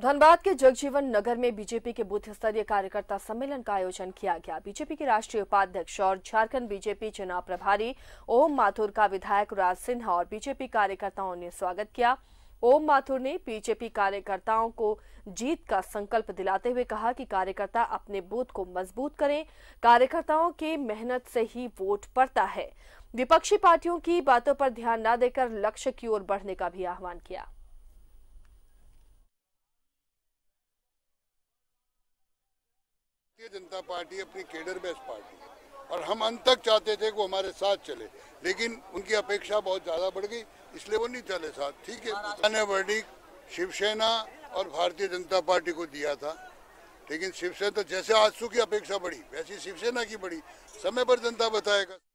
धनबाद के जगजीवन नगर में बीजेपी के बूथ स्तरीय कार्यकर्ता सम्मेलन का आयोजन किया गया बीजेपी के राष्ट्रीय उपाध्यक्ष और झारखंड बीजेपी चुनाव प्रभारी ओम माथुर का विधायक राज सिन्हा और बीजेपी कार्यकर्ताओं ने स्वागत किया ओम माथुर ने बीजेपी कार्यकर्ताओं को जीत का संकल्प दिलाते हुए कहा कि कार्यकर्ता अपने बूथ को मजबूत करें कार्यकर्ताओं के मेहनत से ही वोट पड़ता है विपक्षी पार्टियों की बातों पर ध्यान न देकर लक्ष्य की ओर बढ़ने का भी आह्वान किया भारतीय जनता पार्टी अपनी केडर बेस्ट पार्टी है और हम अंत तक चाहते थे कि वो हमारे साथ चले लेकिन उनकी अपेक्षा बहुत ज़्यादा बढ़ गई इसलिए वो नहीं चले साथ ठीक है ने वर्डिक शिवसेना और भारतीय जनता पार्टी को दिया था लेकिन शिवसेना तो जैसे आजसू की अपेक्षा बढ़ी वैसी शिवसेना की बढ़ी समय पर जनता बताएगा